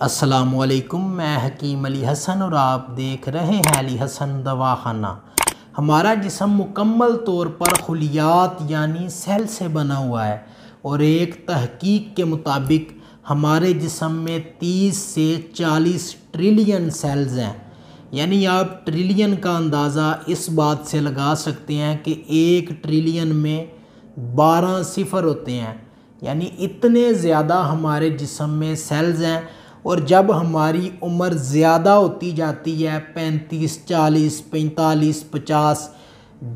वालेकुम मैं हकीम अली हसन और आप देख रहे हैं अली हसन दवाखाना हमारा जिसम मुकम्मल तौर पर खुलियात यानी सेल से बना हुआ है और एक तहकीक के मुताबिक हमारे जिसम में 30 से 40 ट्रिलियन सेल्स हैं यानी आप ट्रिलियन का अंदाज़ा इस बात से लगा सकते हैं कि एक ट्रिलियन में बारह सिफर होते हैं यानी इतने ज़्यादा हमारे जिसम में सेल्स हैं और जब हमारी उम्र ज़्यादा होती जाती है पैंतीस चालीस पैंतालीस पचास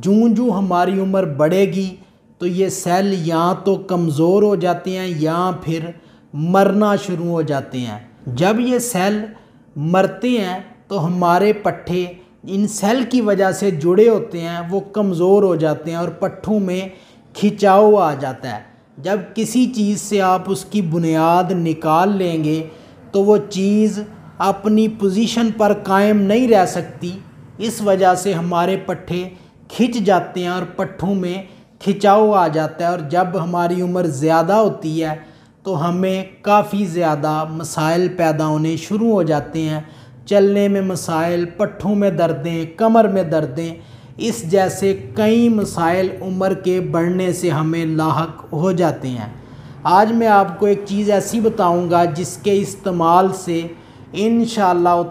जूँ जूँ हमारी उम्र बढ़ेगी तो ये सेल या तो कमज़ोर हो जाते हैं या फिर मरना शुरू हो जाते हैं जब ये सेल मरते हैं तो हमारे पट्ठे इन सेल की वजह से जुड़े होते हैं वो कमज़ोर हो जाते हैं और पट्ठों में खिंचाव आ जाता है जब किसी चीज़ से आप उसकी बुनियाद निकाल लेंगे तो वो चीज़ अपनी पोजीशन पर कायम नहीं रह सकती इस वजह से हमारे पट्ठे खिंच जाते हैं और पट्ठों में खिंचाव आ जाता है और जब हमारी उम्र ज़्यादा होती है तो हमें काफ़ी ज़्यादा मसाइल पैदा होने शुरू हो जाते हैं चलने में मसाइल पट्ठों में दर्दें कमर में दर्दें इस जैसे कई मसाइल उम्र के बढ़ने से हमें लाक हो जाते हैं आज मैं आपको एक चीज़ ऐसी बताऊंगा जिसके इस्तेमाल से इन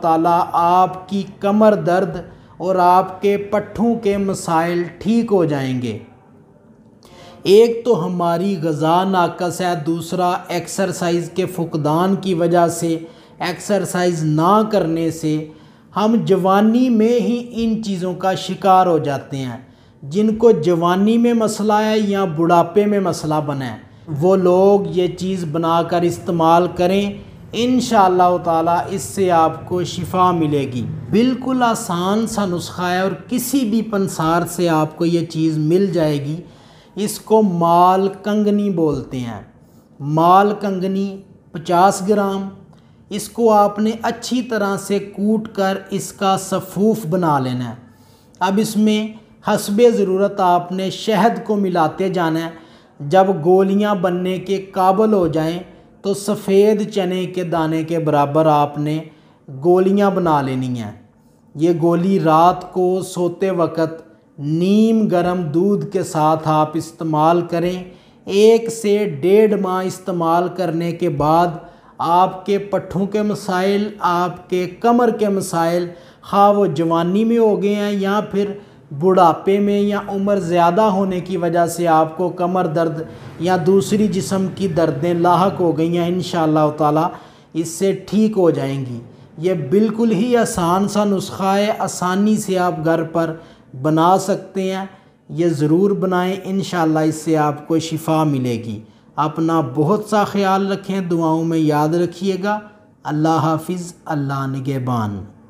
ताला आपकी कमर दर्द और आपके पट्ठों के मसाइल ठीक हो जाएंगे एक तो हमारी गज़ा नाकस है दूसरा एक्सरसाइज के फुकदान की वजह से एक्सरसाइज ना करने से हम जवानी में ही इन चीज़ों का शिकार हो जाते हैं जिनको जवानी में मसला है या बुढ़ापे में मसला बना है वो लोग ये चीज़ बनाकर इस्तेमाल करें इन ताला इससे आपको शिफा मिलेगी बिल्कुल आसान सा नुस्खा है और किसी भी पंसार से आपको ये चीज़ मिल जाएगी इसको माल कंगनी बोलते हैं माल कंगनी पचास ग्राम इसको आपने अच्छी तरह से कूट कर इसका सफ़ूफ बना लेना है अब इसमें हसब ज़रूरत आपने शहद को मिलाते जाना है जब गोलियां बनने के काबल हो जाएं तो सफ़ेद चने के दाने के बराबर आपने गोलियां बना लेनी हैं ये गोली रात को सोते वक्त नीम गरम दूध के साथ आप इस्तेमाल करें एक से डेढ़ माह इस्तेमाल करने के बाद आपके पट्ठों के मसाइल आपके कमर के मसाइल हाँ वो जवानी में हो गए हैं या फिर बुढ़ापे में या उम्र ज़्यादा होने की वजह से आपको कमर दर्द या दूसरी जिसम की दर्दें लाक हो गई हैं इन ताला इससे ठीक हो जाएंगी ये बिल्कुल ही आसान सा नुस्खा है आसानी से आप घर पर बना सकते हैं ये ज़रूर बनाएं इन इससे आपको शिफा मिलेगी अपना बहुत सा ख्याल रखें दुआओं में याद रखिएगा अल्लाह हाफिज़ अल्लाह निगेबान